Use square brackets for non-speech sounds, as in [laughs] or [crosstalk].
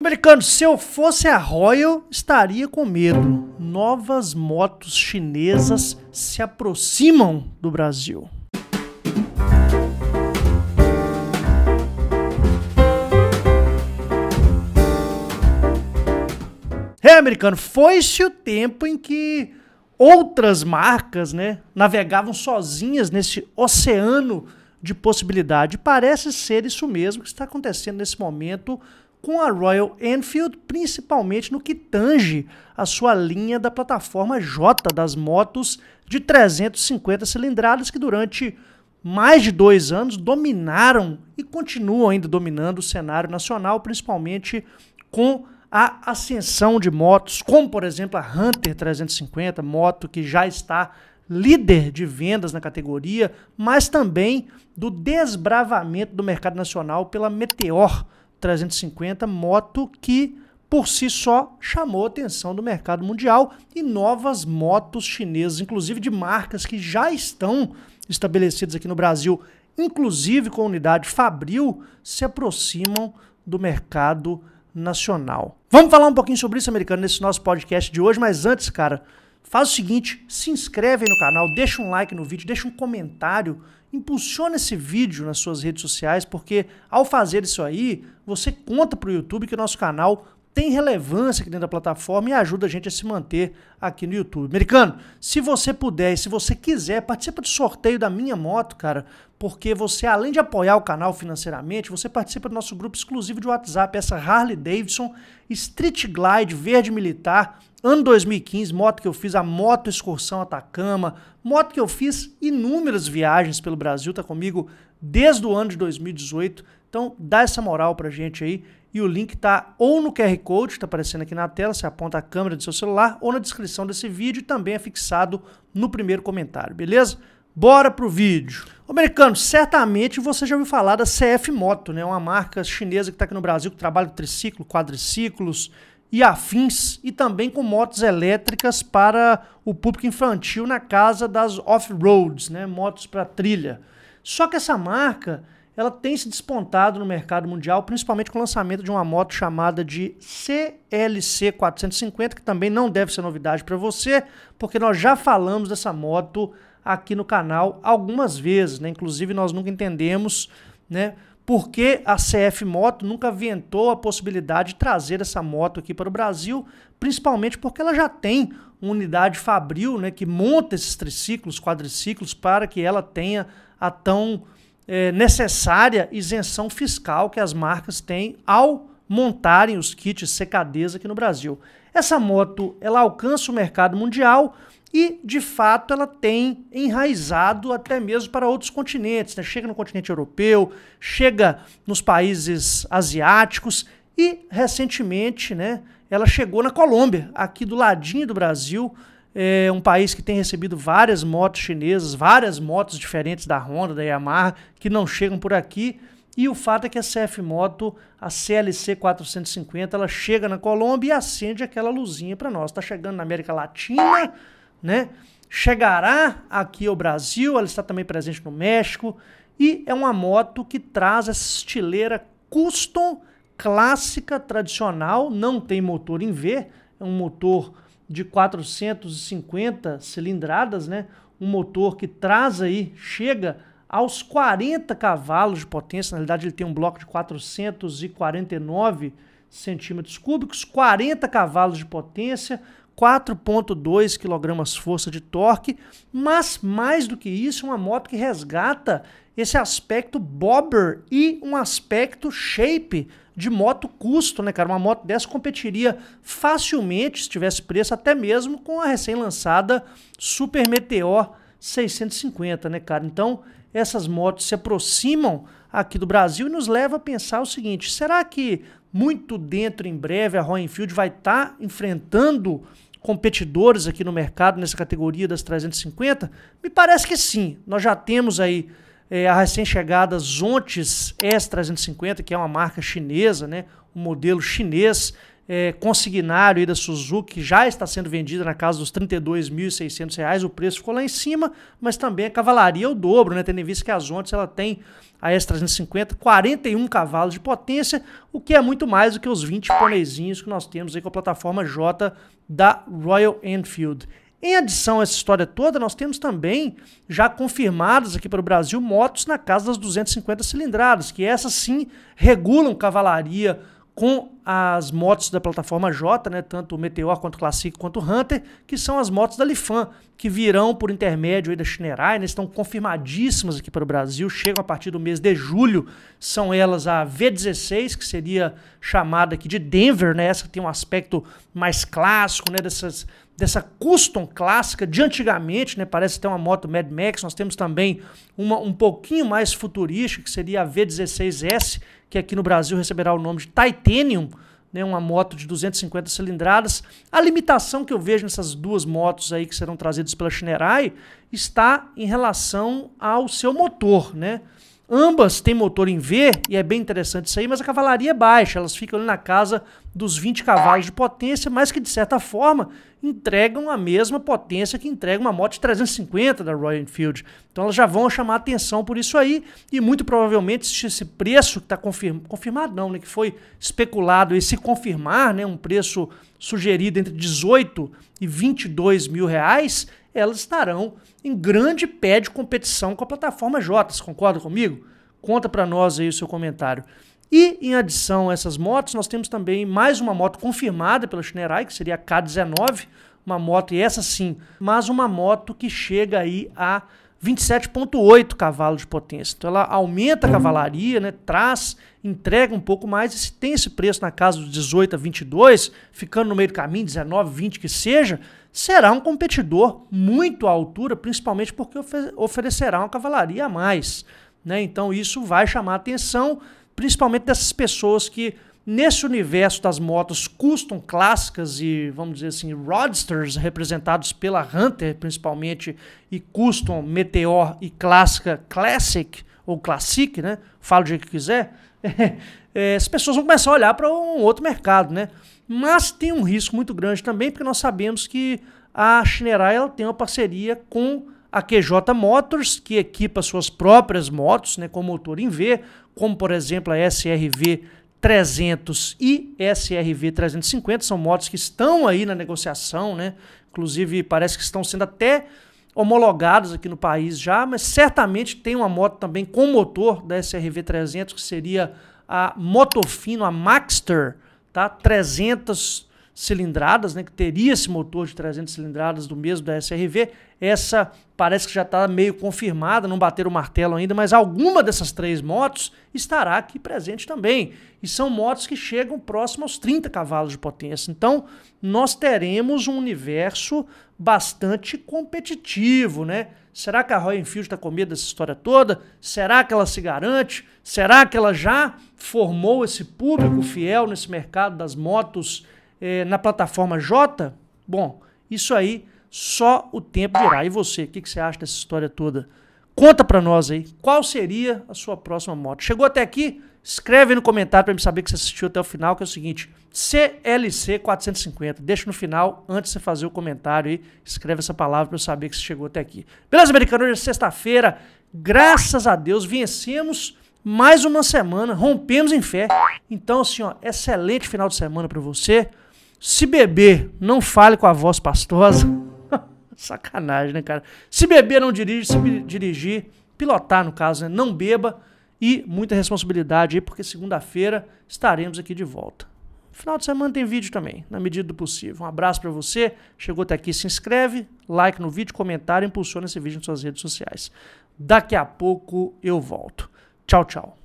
Americano, se eu fosse a Royal, estaria com medo. Novas motos chinesas se aproximam do Brasil. É, americano, foi-se o tempo em que outras marcas né, navegavam sozinhas nesse oceano de possibilidade. Parece ser isso mesmo que está acontecendo nesse momento com a Royal Enfield, principalmente no que tange a sua linha da plataforma J das motos de 350 cilindradas que durante mais de dois anos dominaram e continuam ainda dominando o cenário nacional, principalmente com a ascensão de motos, como por exemplo a Hunter 350, moto que já está líder de vendas na categoria, mas também do desbravamento do mercado nacional pela Meteor 350 moto que por si só chamou a atenção do mercado mundial e novas motos chinesas, inclusive de marcas que já estão estabelecidas aqui no Brasil, inclusive com a unidade Fabril, se aproximam do mercado nacional. Vamos falar um pouquinho sobre isso, americano, nesse nosso podcast de hoje, mas antes, cara, faz o seguinte, se inscreve aí no canal, deixa um like no vídeo, deixa um comentário impulsiona esse vídeo nas suas redes sociais, porque ao fazer isso aí, você conta para o YouTube que o nosso canal tem relevância aqui dentro da plataforma e ajuda a gente a se manter aqui no YouTube. Americano, se você puder e se você quiser, participa do sorteio da minha moto, cara, porque você, além de apoiar o canal financeiramente, você participa do nosso grupo exclusivo de WhatsApp, essa Harley Davidson Street Glide Verde Militar, ano 2015, moto que eu fiz, a moto excursão Atacama, moto que eu fiz inúmeras viagens pelo Brasil, tá comigo desde o ano de 2018, então dá essa moral pra gente aí, e o link está ou no QR Code, está aparecendo aqui na tela, você aponta a câmera do seu celular, ou na descrição desse vídeo, também é fixado no primeiro comentário, beleza? Bora pro vídeo. Americano, certamente você já ouviu falar da CF Moto, né? Uma marca chinesa que está aqui no Brasil, que trabalha com triciclo, quadriciclos e afins, e também com motos elétricas para o público infantil na casa das off-roads, né? Motos para trilha. Só que essa marca ela tem se despontado no mercado mundial, principalmente com o lançamento de uma moto chamada de CLC 450, que também não deve ser novidade para você, porque nós já falamos dessa moto aqui no canal algumas vezes, né? Inclusive nós nunca entendemos, né? porque a CF Moto nunca aventou a possibilidade de trazer essa moto aqui para o Brasil, principalmente porque ela já tem uma unidade Fabril né, que monta esses triciclos, quadriciclos, para que ela tenha a tão é, necessária isenção fiscal que as marcas têm ao montarem os kits secadeza aqui no Brasil. Essa moto ela alcança o mercado mundial e, de fato, ela tem enraizado até mesmo para outros continentes. Né? Chega no continente europeu, chega nos países asiáticos e, recentemente, né, ela chegou na Colômbia, aqui do ladinho do Brasil, é um país que tem recebido várias motos chinesas, várias motos diferentes da Honda, da Yamaha, que não chegam por aqui. E o fato é que a CF Moto, a CLC 450, ela chega na Colômbia e acende aquela luzinha para nós. Está chegando na América Latina, né? Chegará aqui ao Brasil, ela está também presente no México. E é uma moto que traz essa estileira custom, clássica, tradicional, não tem motor em V, é um motor de 450 cilindradas, né? Um motor que traz aí, chega aos 40 cavalos de potência. Na realidade, ele tem um bloco de 449 centímetros cúbicos, 40 cavalos de potência, 4.2 kg-força de torque, mas mais do que isso, é uma moto que resgata esse aspecto bobber e um aspecto shape de moto custo, né, cara? Uma moto dessa competiria facilmente, se tivesse preço, até mesmo com a recém-lançada Super Meteor 650, né, cara? Então, essas motos se aproximam aqui do Brasil e nos leva a pensar o seguinte: será que muito dentro em breve a Royal Enfield vai estar tá enfrentando competidores aqui no mercado nessa categoria das 350? Me parece que sim. Nós já temos aí é, a recém-chegada Zontes S350, que é uma marca chinesa, né? um modelo chinês é, consignário da Suzuki, já está sendo vendida na casa dos R$ 32.600, o preço ficou lá em cima, mas também a cavalaria é o dobro, né? tendo em vista que a Zontes ela tem a S350, 41 cavalos de potência, o que é muito mais do que os 20 ponezinhos que nós temos aí com a plataforma J da Royal Enfield. Em adição a essa história toda, nós temos também já confirmadas aqui para o Brasil motos na casa das 250 cilindradas, que essas sim regulam cavalaria com as motos da plataforma J, né, tanto o Meteor quanto o Classic quanto o Hunter, que são as motos da Lifan, que virão por intermédio da Shinerai, né, estão confirmadíssimas aqui para o Brasil, chegam a partir do mês de julho, são elas a V16, que seria chamada aqui de Denver, né, essa tem um aspecto mais clássico, né, dessas, dessa custom clássica de antigamente, né? Parece ter uma moto Mad Max. Nós temos também uma um pouquinho mais futurística, que seria a V16S, que aqui no Brasil receberá o nome de Titanium, né, uma moto de 250 cilindradas. A limitação que eu vejo nessas duas motos aí que serão trazidas pela Shinerai está em relação ao seu motor, né? Ambas têm motor em V, e é bem interessante isso aí, mas a cavalaria é baixa, elas ficam ali na casa dos 20 cavalos de potência, mas que de certa forma entregam a mesma potência que entrega uma moto de 350 da Royal Enfield. Então elas já vão chamar atenção por isso aí e muito provavelmente esse preço que está confirma, confirmado não, né, que foi especulado e se confirmar, né, um preço sugerido entre 18 e 22 mil reais, elas estarão em grande pé de competição com a plataforma J. Você concorda comigo? Conta para nós aí o seu comentário. E, em adição a essas motos, nós temos também mais uma moto confirmada pela Shinerai, que seria a K19, uma moto, e essa sim, mas uma moto que chega aí a 27,8 cavalos de potência. Então ela aumenta a cavalaria, né, traz, entrega um pouco mais, e se tem esse preço na casa dos 18 a 22, ficando no meio do caminho, 19, 20 que seja, será um competidor muito à altura, principalmente porque ofe oferecerá uma cavalaria a mais. Né? Então isso vai chamar atenção, principalmente dessas pessoas que nesse universo das motos custom clássicas e, vamos dizer assim, roadsters representados pela Hunter, principalmente, e custom, Meteor e clássica Classic, ou Classic, né? Fala do jeito que quiser. [laughs] É, é, as pessoas vão começar a olhar para um outro mercado, né? Mas tem um risco muito grande também, porque nós sabemos que a Schneider ela tem uma parceria com a QJ Motors, que equipa suas próprias motos né, com motor em V, como por exemplo a SRV 300 e SRV 350, são motos que estão aí na negociação, né? inclusive parece que estão sendo até homologados aqui no país já, mas certamente tem uma moto também com motor da SRV 300, que seria a Motofino, a Maxter, tá? 300 cilindradas, né, que teria esse motor de 300 cilindradas do mesmo da SRV. Essa parece que já está meio confirmada, não bateram o martelo ainda, mas alguma dessas três motos estará aqui presente também. E são motos que chegam próximo aos 30 cavalos de potência. Então, nós teremos um universo bastante competitivo, né? Será que a Royal Enfield está com medo dessa história toda? Será que ela se garante? Será que ela já formou esse público fiel nesse mercado das motos é, na plataforma J, bom, isso aí só o tempo dirá. E você, o que, que você acha dessa história toda? Conta para nós aí, qual seria a sua próxima moto? Chegou até aqui? Escreve no comentário para me saber que você assistiu até o final, que é o seguinte, CLC 450. Deixa no final, antes de você fazer o comentário aí, escreve essa palavra para eu saber que você chegou até aqui. Beleza, americano? Hoje é sexta-feira. Graças a Deus, vencemos mais uma semana, rompemos em fé. Então, assim, ó, excelente final de semana para você. Se beber, não fale com a voz pastosa. [laughs] Sacanagem, né, cara? Se beber, não dirige. Se dirigir, pilotar, no caso, né? Não beba. E muita responsabilidade aí, porque segunda-feira estaremos aqui de volta. Final de semana tem vídeo também, na medida do possível. Um abraço para você. Chegou até aqui, se inscreve, like no vídeo, comentário, impulsiona esse vídeo em suas redes sociais. Daqui a pouco eu volto. Tchau, tchau.